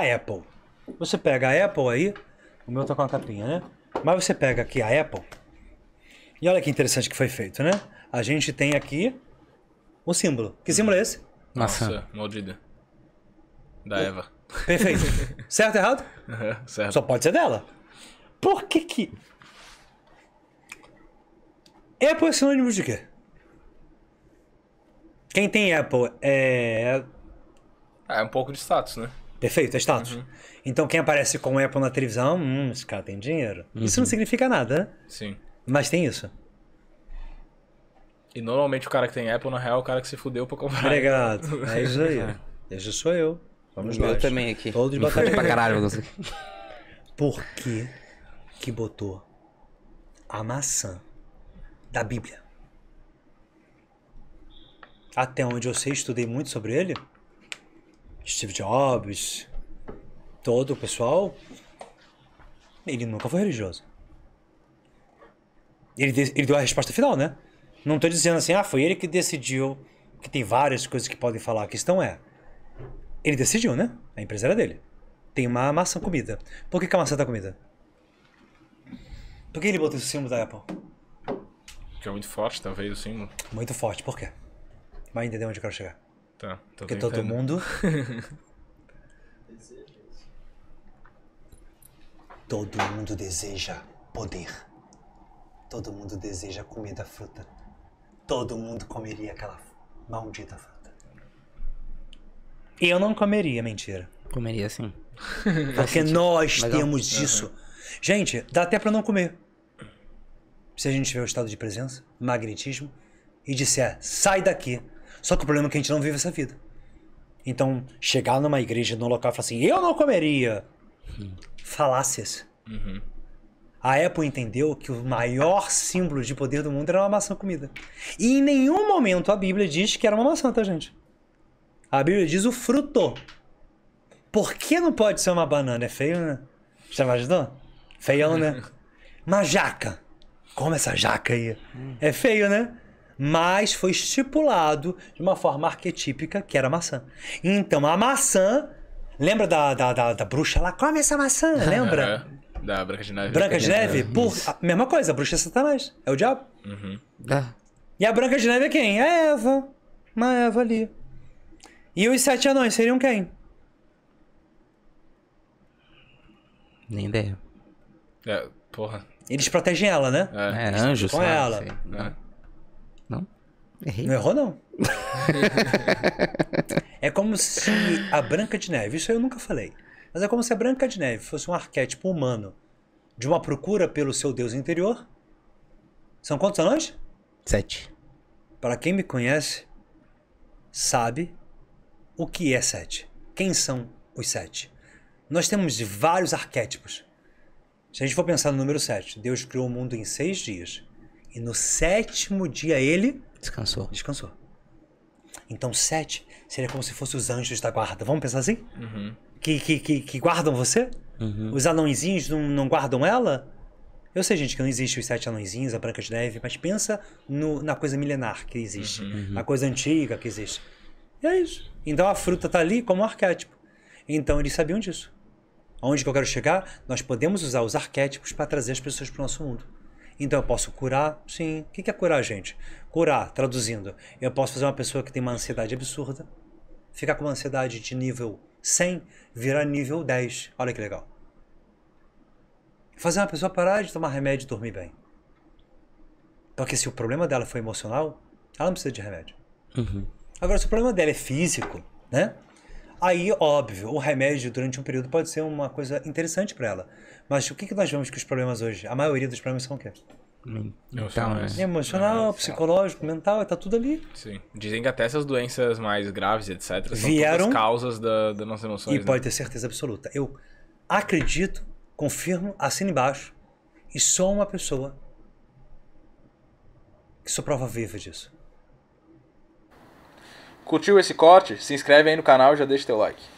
a Apple. Você pega a Apple aí, o meu tá com a capinha, né? Mas você pega aqui a Apple, e olha que interessante que foi feito, né? A gente tem aqui um símbolo. Que símbolo é esse? Maçã. Nossa, maldita. Da o... Eva. Perfeito. certo ou errado? Uhum, certo. Só pode ser dela. Por que que... Apple é sinônimo de quê? Quem tem Apple é... Ah, é um pouco de status, né? Perfeito, é status. Uhum. Então quem aparece com o Apple na televisão, hum, esse cara tem dinheiro. Uhum. Isso não uhum. significa nada, né? Sim. Mas tem isso. E normalmente o cara que tem Apple, na real, é o cara que se fudeu pra comprar. Obrigado. É isso aí. Esse é. sou eu. Vamos lá. Eu também aqui. Todos batalhando. pra caralho. Por que que botou a maçã da Bíblia? Até onde eu sei, estudei muito sobre ele. Steve Jobs, todo o pessoal, ele nunca foi religioso. Ele, ele deu a resposta final, né? Não estou dizendo assim, ah, foi ele que decidiu, que tem várias coisas que podem falar. A questão é, ele decidiu, né? A empresa era dele. Tem uma maçã comida. Por que, que a maçã tá comida? Por que ele botou esse símbolo da Apple? Que é muito forte, talvez, o assim, símbolo. Né? Muito forte, por quê? Vai entender onde eu quero chegar. Tá, Porque todo mundo. todo mundo deseja poder. Todo mundo deseja comer da fruta. Todo mundo comeria aquela maldita fruta. E eu não comeria, mentira. Comeria sim. Porque nós Mas temos não. Uhum. isso. Uhum. Gente, dá até para não comer. Se a gente tiver o estado de presença, magnetismo, e disser, sai daqui, só que o problema é que a gente não vive essa vida. Então, chegar numa igreja, num local e falar assim, eu não comeria. Falácias. Uhum. A Apple entendeu que o maior símbolo de poder do mundo era uma maçã comida. E em nenhum momento a Bíblia diz que era uma maçã, tá, gente? A Bíblia diz o fruto. Por que não pode ser uma banana? É feio, né? Já imaginou? Feião, né? Uma jaca. Como essa jaca aí? É feio, né? mas foi estipulado de uma forma arquetípica que era a maçã. Então a maçã. Lembra da, da, da, da bruxa lá? Come essa maçã, lembra? É, da Branca de Neve. Branca de Neve? Uhum. Por, a mesma coisa, a bruxa é Satanás. É o diabo. Uhum. Ah. E a Branca de Neve é quem? É Eva. Uma Eva ali. E os sete anões seriam quem? Nem ideia. É, porra. Eles protegem ela, né? É, é anjos. Com ela. É. Não? Errei. Não errou, não. é como se a Branca de Neve, isso eu nunca falei, mas é como se a Branca de Neve fosse um arquétipo humano de uma procura pelo seu Deus interior. São quantos anões? Sete. Para quem me conhece, sabe o que é sete. Quem são os sete? Nós temos vários arquétipos. Se a gente for pensar no número sete, Deus criou o mundo em seis dias. E no sétimo dia ele. Descansou. Descansou. Então, sete seria como se fossem os anjos da guarda. Vamos pensar assim? Uhum. Que, que, que, que, guardam você? Uhum. Os anõezinhos não, não guardam ela? Eu sei, gente, que não existe os sete anõezinhos, a Branca de Neve, mas pensa no, na coisa milenar que existe, uhum. uhum. na coisa antiga que existe. E é isso. Então a fruta está ali como um arquétipo. Então eles sabiam disso. Aonde que eu quero chegar? Nós podemos usar os arquétipos para trazer as pessoas para o nosso mundo. Então eu posso curar? Sim. O que é curar, gente? Curar, traduzindo, eu posso fazer uma pessoa que tem uma ansiedade absurda, ficar com uma ansiedade de nível 100, virar nível 10. Olha que legal. Fazer uma pessoa parar de tomar remédio e dormir bem. Porque se o problema dela foi emocional, ela não precisa de remédio. Uhum. Agora, se o problema dela é físico, né? Aí, óbvio, o remédio durante um período pode ser uma coisa interessante para ela. Mas o que, que nós vemos que os problemas hoje, a maioria dos problemas são o quê? Então, é. Emocional, é. psicológico, mental, tá tudo ali. Sim. Dizem que até essas doenças mais graves, etc., são Vieram, todas causas da, da nossa emoção. E né? pode ter certeza absoluta. Eu acredito, confirmo, assino embaixo, e sou uma pessoa que sou prova viva disso. Curtiu esse corte? Se inscreve aí no canal e já deixa teu like.